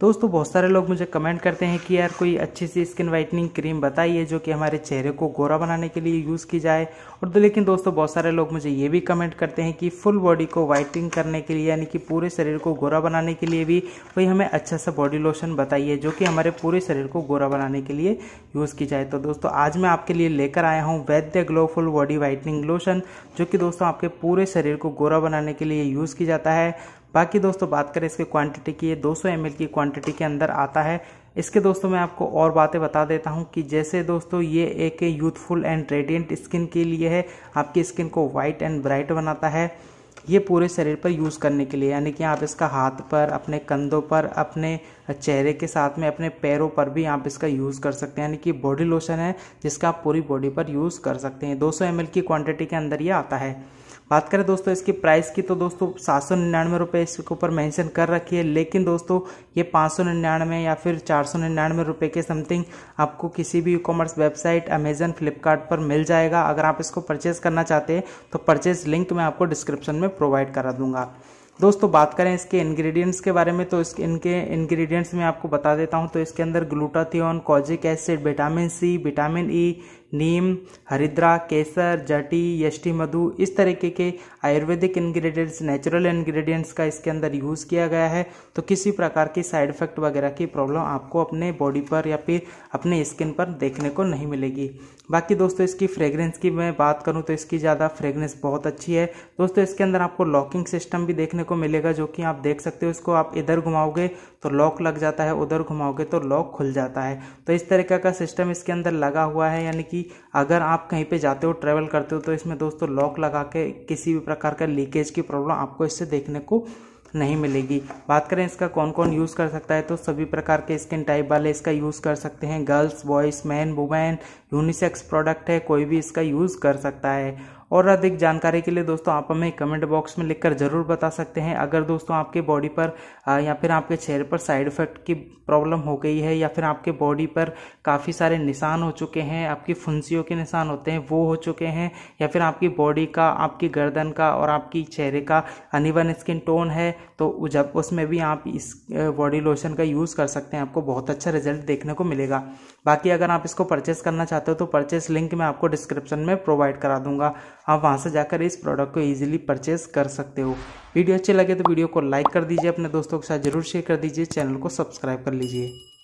दोस्तों तो बहुत सारे लोग मुझे कमेंट करते हैं कि यार कोई अच्छी सी स्किन वाइटनिंग क्रीम बताइए जो कि हमारे चेहरे को गोरा बनाने के लिए यूज़ की जाए और तो लेकिन दोस्तों बहुत सारे लोग मुझे ये भी कमेंट करते हैं कि फुल बॉडी को वाइटनिंग करने के लिए यानी कि पूरे शरीर को गोरा बनाने के लिए भी कोई हमें अच्छा सा बॉडी लोशन बताइए जो कि हमारे पूरे शरीर को गोरा बनाने के लिए यूज़ की जाए तो दोस्तों तो आज मैं आपके लिए लेकर आया हूँ Vaidya glow full body whitening lotion जो कि दोस्तों आपके पूरे शरीर को गोरा बनाने के लिए यूज़ की जाता है बाकी दोस्तों बात करें इसके क्वांटिटी की ये 200 सौ की क्वांटिटी के अंदर आता है इसके दोस्तों मैं आपको और बातें बता देता हूँ कि जैसे दोस्तों ये एक यूथफुल एंड रेडियंट स्किन के लिए है आपकी स्किन को वाइट एंड ब्राइट बनाता है ये पूरे शरीर पर यूज़ करने के लिए यानी कि आप इसका हाथ पर अपने कंधों पर अपने चेहरे के साथ में अपने पैरों पर भी आप इसका यूज़ कर सकते हैं यानी कि बॉडी लोशन है जिसका आप पूरी बॉडी पर यूज़ कर सकते हैं 200 ml की क्वांटिटी के अंदर ये आता है बात करें दोस्तों इसकी प्राइस की तो दोस्तों सात सौ निन्यानवे रुपये इसके ऊपर मेंशन कर रखी है लेकिन दोस्तों ये पाँच सौ निन्यानवे या फिर चार सौ निन्यानवे रुपये के समथिंग आपको किसी भी e commerce website Amazon Flipkart पर मिल जाएगा अगर आप इसको परचेज़ करना चाहते हैं तो परचेज़ लिंक मैं आपको डिस्क्रिप्शन में प्रोवाइड करा दूंगा दोस्तों बात करें इसके इंग्रेडिएंट्स के बारे में तो इसके इनके इंग्रेडिएंट्स में आपको बता देता हूं तो इसके अंदर glutathione kojic acid vitamin C vitamin E नीम हरिद्रा केसर जटी यष्टि मधु इस तरीके के आयुर्वेदिक इंग्रेडिएंट्स नेचुरल इंग्रेडिएंट्स का इसके अंदर यूज़ किया गया है तो किसी प्रकार की साइड इफेक्ट वगैरह की प्रॉब्लम आपको अपने बॉडी पर या फिर अपने स्किन पर देखने को नहीं मिलेगी बाकी दोस्तों इसकी फ्रेगरेंस की मैं बात करूँ तो इसकी ज़्यादा फ्रेग्रेंस बहुत अच्छी है दोस्तों इसके अंदर आपको लॉकिंग सिस्टम भी देखने को मिलेगा जो कि आप देख सकते हो इसको आप इधर घुमाओगे तो लॉक लग जाता है उधर घुमाओगे तो लॉक खुल जाता है तो इस तरीके का सिस्टम इसके अंदर लगा हुआ है यानी कि अगर आप कहीं पे जाते हो ट्रेवल करते हो तो इसमें दोस्तों लॉक लगा के किसी भी प्रकार का लीकेज की प्रॉब्लम आपको इससे देखने को नहीं मिलेगी बात करें इसका कौन कौन यूज़ कर सकता है तो सभी प्रकार के स्किन टाइप वाले इसका यूज़ कर सकते हैं girls boys man women unisex product है कोई भी इसका यूज़ कर सकता है और अधिक जानकारी के लिए दोस्तों आप हमें कमेंट बॉक्स में लिखकर ज़रूर बता सकते हैं अगर दोस्तों आपके बॉडी पर या फिर आपके चेहरे पर साइड इफ़ेक्ट की प्रॉब्लम हो गई है या फिर आपके बॉडी पर काफ़ी सारे निशान हो चुके हैं आपकी फुंसियों के निशान होते हैं वो हो चुके हैं या फिर आपकी बॉडी का आपकी गर्दन का और आपकी चेहरे का अनिवन स्किन टोन है तो जब उसमें भी आप इस बॉडी लोशन का यूज़ कर सकते हैं आपको बहुत अच्छा रिजल्ट देखने को मिलेगा बाकी अगर आप इसको परचेस करना चाहते हो तो परचेस लिंक मैं आपको डिस्क्रिप्शन में प्रोवाइड करा दूंगा आप वहाँ से जाकर इस प्रोडक्ट को ईजिली परचेज कर सकते हो वीडियो अच्छे लगे तो वीडियो को लाइक कर दीजिए अपने दोस्तों के साथ जरूर शेयर कर दीजिए चैनल को सब्सक्राइब कर लीजिए